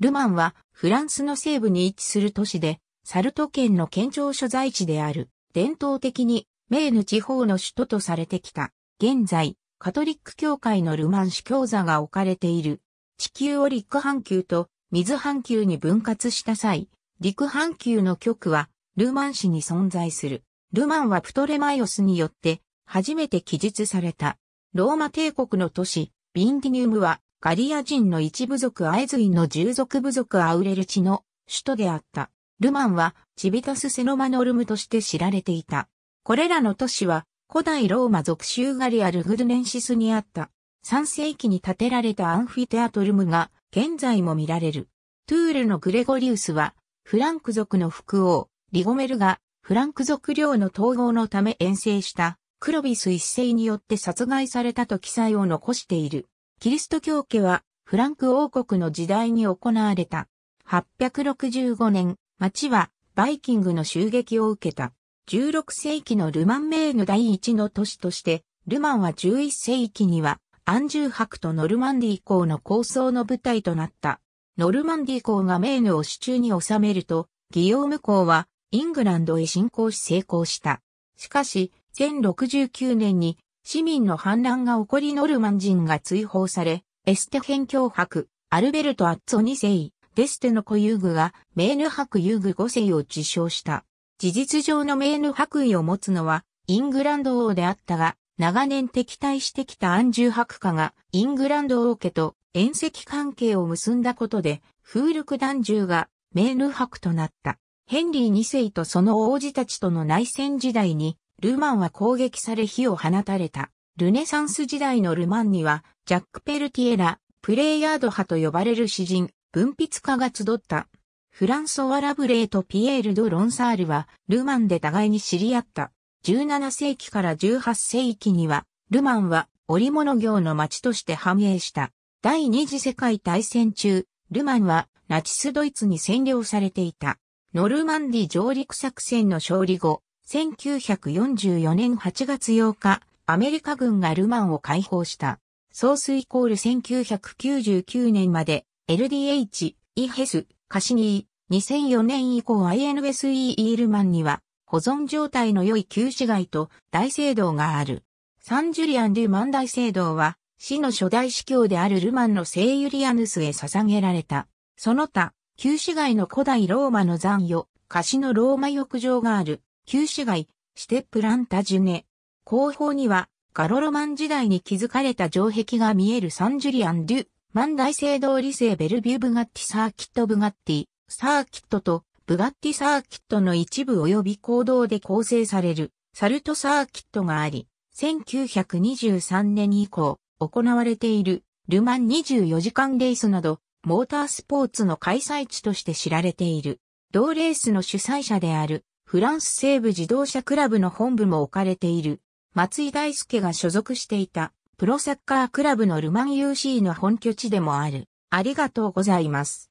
ルマンはフランスの西部に位置する都市で、サルト県の県庁所在地である、伝統的にメーヌ地方の首都とされてきた。現在、カトリック教会のルマン市教座が置かれている。地球を陸半球と水半球に分割した際、陸半球の局はルマン市に存在する。ルマンはプトレマイオスによって初めて記述された。ローマ帝国の都市、ビンディニウムはガリア人の一部族アエズイの従属部族アウレルチの首都であった。ルマンはチビタス・セノマノルムとして知られていた。これらの都市は古代ローマ属州ガリアルグルネンシスにあった。3世紀に建てられたアンフィテアトルムが現在も見られる。トゥールのグレゴリウスはフランク族の副王、リゴメルがフランク族領の統合のため遠征したクロビス一世によって殺害されたと記載を残している。キリスト教家はフランク王国の時代に行われた。865年、町はバイキングの襲撃を受けた。16世紀のルマンメーヌ第一の都市として、ルマンは11世紀にはアンジュー博とノルマンディー公の構想の舞台となった。ノルマンディー公がメーヌを手中に収めると、ギヨーム公はイングランドへ侵攻し成功した。しかし、1069年に市民の反乱が起こりノルマン人が追放され、エステ辺境伯、アルベルト・アッツォ2世、デステの子遊具がメーヌ博遊具5世を受賞した。事実上のメーヌ博位を持つのはイングランド王であったが、長年敵対してきたアンジュ家がイングランド王家と遠赤関係を結んだことで、風力男獣がメーヌ博となった。ヘンリー2世とその王子たちとの内戦時代にルマンは攻撃され火を放たれた。ルネサンス時代のルマンには、ジャック・ペルティエラ、プレイヤード派と呼ばれる詩人、文筆家が集った。フランソワ・ラブレーとピエール・ド・ロンサールは、ルマンで互いに知り合った。17世紀から18世紀には、ルマンは織物業の町として繁栄した。第二次世界大戦中、ルマンはナチスドイツに占領されていた。ノルマンディ上陸作戦の勝利後、1944年8月8日、アメリカ軍がルマンを解放した。ソースイコール1999年まで LDH、イヘス、カシニー、2004年以降 INSE イールマンには保存状態の良い旧市街と大聖堂がある。サンジュリアン・ルマン大聖堂は市の初代司教であるルマンの聖ユリアヌスへ捧げられた。その他、旧市街の古代ローマの残余、貸しのローマ浴場がある。旧市街、シテプランタジュネ。後方には、ガロロマン時代に築かれた城壁が見えるサンジュリアン・デュ、マン大聖堂理性ベルビュー・ブガッティ・サーキット・ブガッティ、サーキットと、ブガッティ・サーキットの一部及び行動で構成される、サルト・サーキットがあり、1923年以降、行われている、ルマン24時間レースなど、モータースポーツの開催地として知られている。同レースの主催者であるフランス西部自動車クラブの本部も置かれている。松井大輔が所属していたプロサッカークラブのルマン UC の本拠地でもある。ありがとうございます。